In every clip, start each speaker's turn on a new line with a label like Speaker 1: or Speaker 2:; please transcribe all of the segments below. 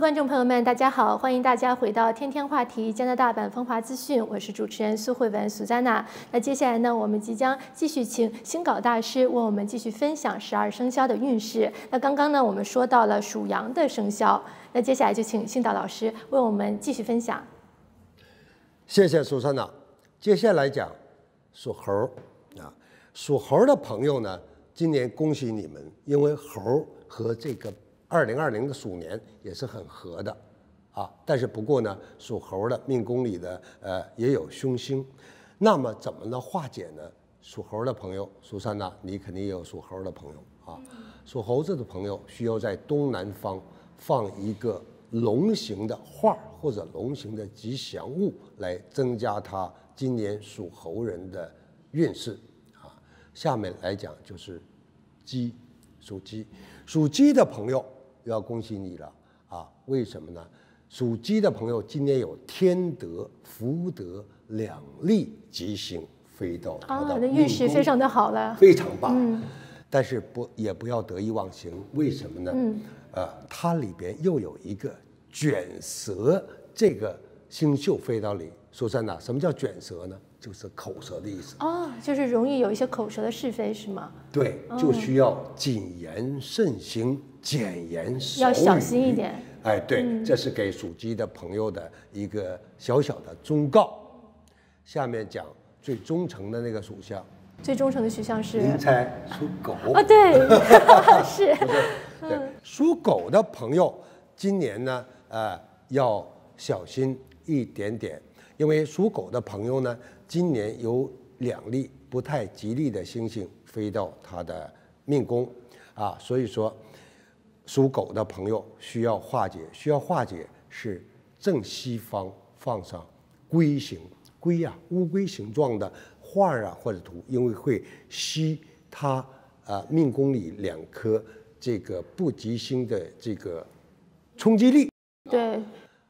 Speaker 1: 观众朋友们，大家好，欢迎大家回到《天天话题》加拿大版《风华资讯》，我是主持人苏慧文苏扎娜。那接下来呢，我们即将继续请星稿大师为我们继续分享十二生肖的运势。那刚刚呢，我们说到了属羊的生肖，那接下来就请星导老师为我们继续分享。
Speaker 2: 谢谢苏珊娜。接下来讲属猴啊，属猴的朋友呢，今年恭喜你们，因为猴和这个。二零二零的鼠年也是很合的，啊，但是不过呢，属猴的命宫里的呃也有凶星，那么怎么能化解呢？属猴的朋友，苏珊娜，你肯定也有属猴的朋友啊。属猴子的朋友需要在东南方放一个龙形的画或者龙形的吉祥物，来增加他今年属猴人的运势啊。下面来讲就是鸡，属鸡，属鸡的朋友。要恭喜你了啊！为什么呢？属鸡的朋友今年有天德福德两利吉星飞到你的运势非常
Speaker 1: 的好了，非常棒。嗯，
Speaker 2: 但是不也不要得意忘形，为什么呢？嗯，呃，它里边又有一个卷舌这个星宿飞到里，说在哪？什么叫卷舌呢？就是口舌的意思
Speaker 1: 哦，就是容易有一些口舌的是非，是吗？
Speaker 2: 对，就需要谨言慎行，简言要小心一点。哎，对，这是给属鸡的朋友的一个小小的忠告。下面讲最忠诚的那个属相，
Speaker 1: 最忠诚的属相是？您猜，
Speaker 2: 属狗啊？对，是。属狗的朋友，今年呢，呃，要小心一点点，因为属狗的朋友呢。今年有两粒不太吉利的星星飞到他的命宫，啊，所以说属狗的朋友需要化解，需要化解是正西方放上龟形龟呀、乌龟形状的画啊或者图，因为会吸他啊命宫里两颗这个不吉星的这个冲击力。对，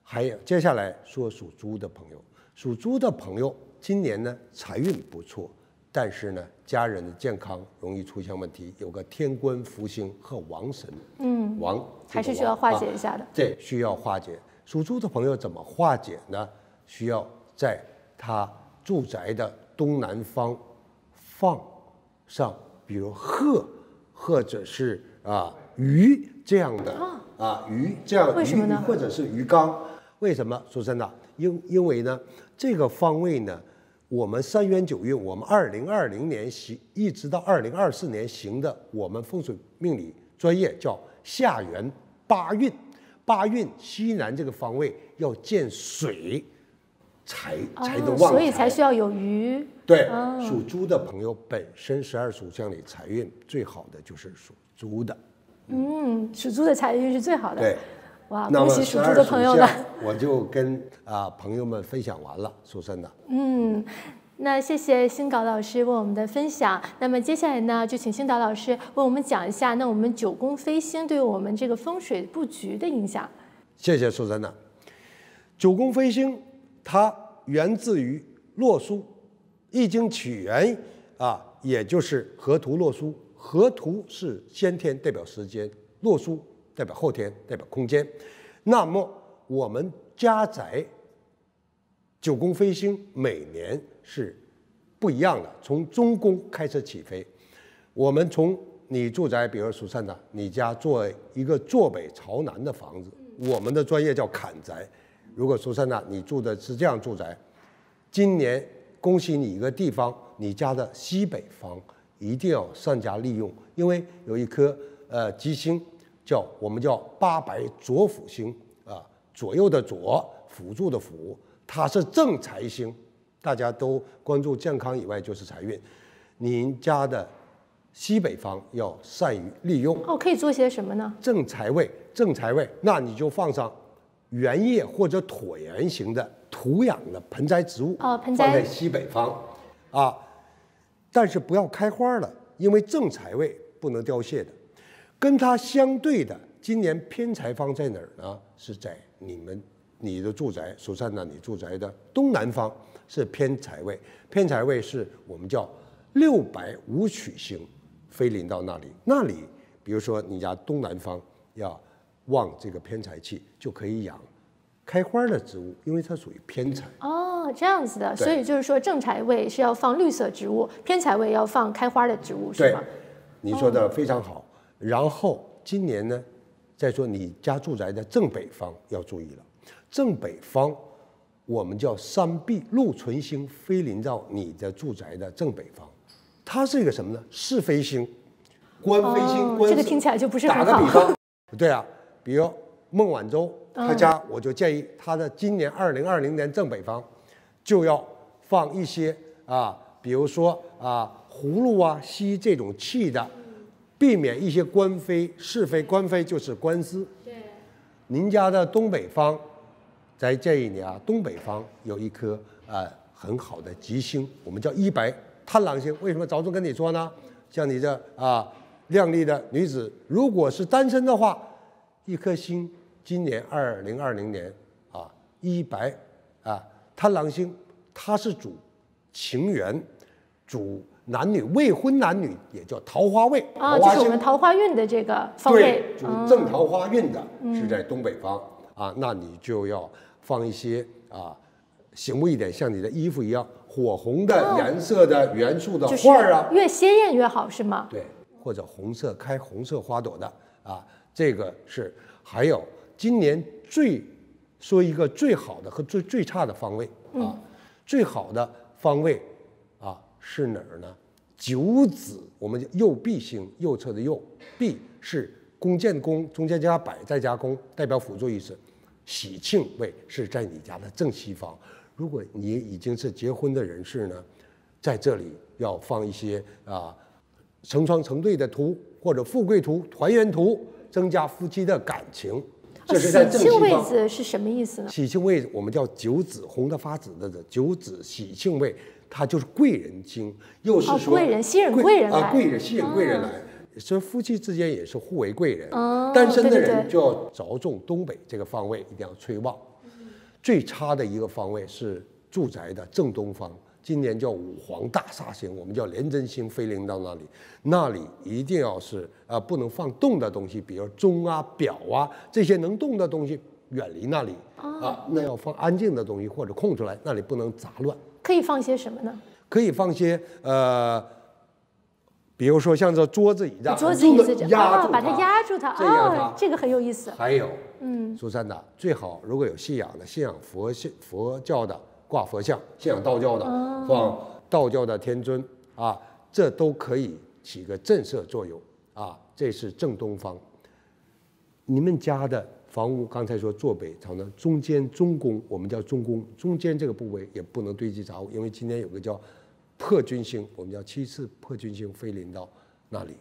Speaker 2: 还有接下来说属猪的朋友，属猪的朋友。今年呢财运不错，但是呢家人的健康容易出现问题。有个天官福星和王神，
Speaker 1: 嗯，王
Speaker 2: 还是需要化解一下的。对，需要化解。属猪的朋友怎么化解呢？需要在他住宅的东南方放上，比如鹤，或者是啊鱼这样的啊鱼这样为什么呢？或者是鱼缸。为什么？说真的，因因为呢这个方位呢。我们三元九运，我们二零二零年行，一直到二零二四年行的，我们风水命理专业叫下元八运。八运西南这个方位要见水，才才能旺，所以才
Speaker 1: 需要有鱼。对，属
Speaker 2: 猪的朋友本身十二属相里财运最好的就是属猪的。
Speaker 1: 嗯，属猪的财运是最好的。对。哇，恭喜属猪做朋友了！
Speaker 2: 我就跟啊朋友们分享完了，苏生的。
Speaker 1: 嗯，那谢谢新导老师为我们的分享。那么接下来呢，就请新导老师为我们讲一下那我们九宫飞星对我们这个风水布局的影响。
Speaker 2: 谢谢苏珊。的。九宫飞星它源自于洛书，易经起源啊，也就是河图洛书。河图是先天代表时间，洛书。代表后天，代表空间。那么我们加载九宫飞星，每年是不一样的。从中宫开始起飞。我们从你住宅，比如苏珊娜，你家做一个坐北朝南的房子。我们的专业叫砍宅。如果苏珊娜，你住的是这样住宅，今年恭喜你一个地方，你家的西北方一定要善加利用，因为有一颗呃吉星。叫我们叫八白左辅星啊，左右的左辅助的辅，它是正财星，大家都关注健康以外就是财运。您家的西北方要善于利用哦，
Speaker 1: 可以做些什么呢？
Speaker 2: 正财位，正财位，那你就放上圆叶或者椭圆形的土养的盆栽植物哦，盆栽放在西北方啊，但是不要开花了，因为正财位不能凋谢的。跟它相对的，今年偏财方在哪儿呢？是在你们你的住宅所在那里，住宅的东南方是偏财位。偏财位是我们叫六白五曲星飞临到那里。那里，比如说你家东南方要旺这个偏财气，就可以养开花的植物，因为它属于偏财。
Speaker 1: 哦，这样子的，所以就是说正财位是要放绿色植物，偏财位要放开花的植物，是吗？
Speaker 2: 对，你说的非常好。然后今年呢，再说你家住宅的正北方要注意了，正北方我们叫山壁禄存星飞临到你的住宅的正北方，它是一个什么呢？是非星，官非星。这个听
Speaker 1: 起来就不是打个比方，
Speaker 2: 不对啊，比如孟晚舟他家，我就建议他的今年二零二零年正北方就要放一些啊，比如说啊葫芦啊吸这种气的。避免一些官非是非，官非就是官司。对，您家的东北方，在建议你啊，东北方有一颗啊很好的吉星，我们叫一白贪狼星。为什么着重跟你说呢？像你这啊靓丽的女子，如果是单身的话，一颗星，今年二零二零年啊一白啊贪狼星，它是主情缘，主。男女未婚男女也叫桃花位啊，就是我们桃
Speaker 1: 花运的这个方位，对，就是赠桃
Speaker 2: 花运的，是在东北方啊。那你就要放一些啊醒目一点，像你的衣服一样，火红的颜色的元素的画啊，
Speaker 1: 越鲜艳越好
Speaker 2: 是吗？对，或者红色开红色花朵的啊，这个是。还有今年最说一个最好的和最最差的方位啊，最好的方位。是哪儿呢？九子，我们右臂星，右侧的右，臂是弓箭弓，中间加百再加弓，代表辅助意思。喜庆位是在你家的正西方。如果你已经是结婚的人士呢，在这里要放一些啊，成双成对的图或者富贵图、团圆图，增加夫妻的感情。喜庆位
Speaker 1: 是什么意思？呢？喜
Speaker 2: 庆位我们叫九子，红的发紫的九子喜庆位。他就是贵人精，又是说贵人吸引贵人贵人吸引贵人来，所以夫妻之间也是互为贵人。单身的人就要着重东北这个方位，一定要催旺。最差的一个方位是住宅的正东方，今年叫五黄大煞星，我们叫廉贞星飞临到那里，那里一定要是啊，不能放动的东西，比如钟啊、表啊这些能动的东西，远离那里啊，那要放安静的东西或者空出来，那里不能杂乱。
Speaker 1: 可以放些什么呢？
Speaker 2: 可以放些呃，比如说像这桌子一样，桌子椅压住它，把它压住它。哦，
Speaker 1: 这个很有意思。还有，嗯，苏
Speaker 2: 珊呐，最好如果有信仰的，信仰佛信佛教的挂佛像，信仰道教的放道教的天尊啊，这都可以起个震慑作用啊。这是正东方，你们家的。房屋刚才说坐北朝南，中间中宫，我们叫中宫，中间这个部位也不能堆积杂物，因为今天有个叫破军星，我们叫七次破军星飞临到那里，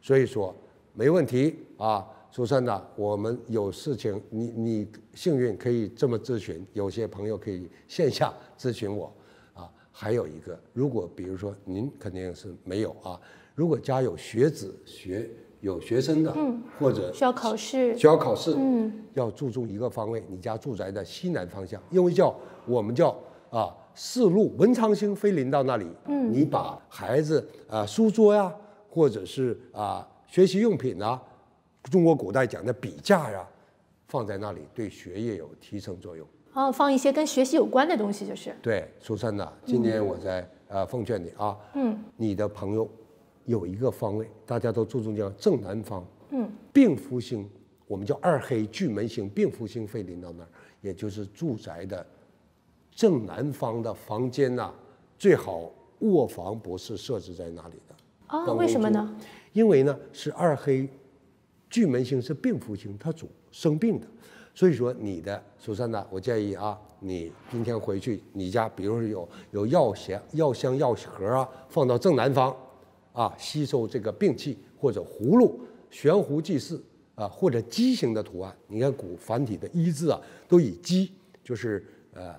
Speaker 2: 所以说没问题啊。苏珊娜，我们有事情，你你幸运可以这么咨询，有些朋友可以线下咨询我啊。还有一个，如果比如说您肯定是没有啊，如果家有学子学。有学生的，或者需要考
Speaker 1: 试，需要考试，嗯，
Speaker 2: 要注重一个方位，你家住宅的西南方向，因为叫我们叫啊四路文昌星飞临到那里，嗯，你把孩子啊书桌呀，或者是啊学习用品啊，中国古代讲的笔架呀，放在那里，对学业有提升作用。
Speaker 1: 哦，放一些跟学习有关的东西就是。
Speaker 2: 对，苏珊呐，今年我在呃奉劝你啊，嗯，你的朋友。有一个方位，大家都注重叫正南方。嗯，病福星，我们叫二黑巨门星，病福星，飞临到那儿，也就是住宅的正南方的房间呐，最好卧房不是设置在那里的？
Speaker 1: 啊，为什么呢？
Speaker 2: 因为呢是二黑巨门星是病福星，它主生病的，所以说你的苏珊娜，我建议啊，你今天回去，你家比如说有有药箱、药箱、药盒啊，放到正南方。啊，吸收这个病气或者葫芦、悬壶济世啊，或者鸡形的图案。你看古繁体的医字啊，都以鸡，就是呃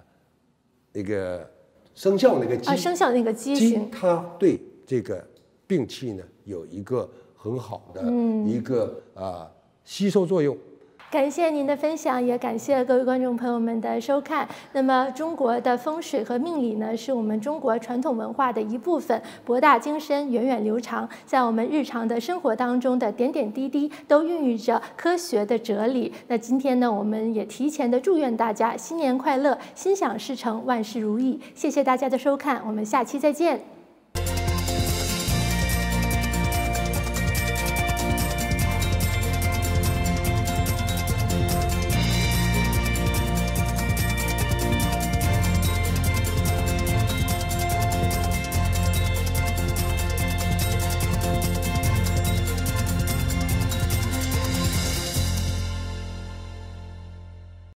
Speaker 2: 那个生肖那个鸡，啊，生
Speaker 1: 肖那个鸡形，
Speaker 2: 它对这个病气呢有一个很好的一个啊吸收作用。
Speaker 1: 感谢您的分享，也感谢各位观众朋友们的收看。那么，中国的风水和命理呢，是我们中国传统文化的一部分，博大精深，源远流长，在我们日常的生活当中的点点滴滴都孕育着科学的哲理。那今天呢，我们也提前的祝愿大家新年快乐，心想事成，万事如意。谢谢大家的收看，我们下期再见。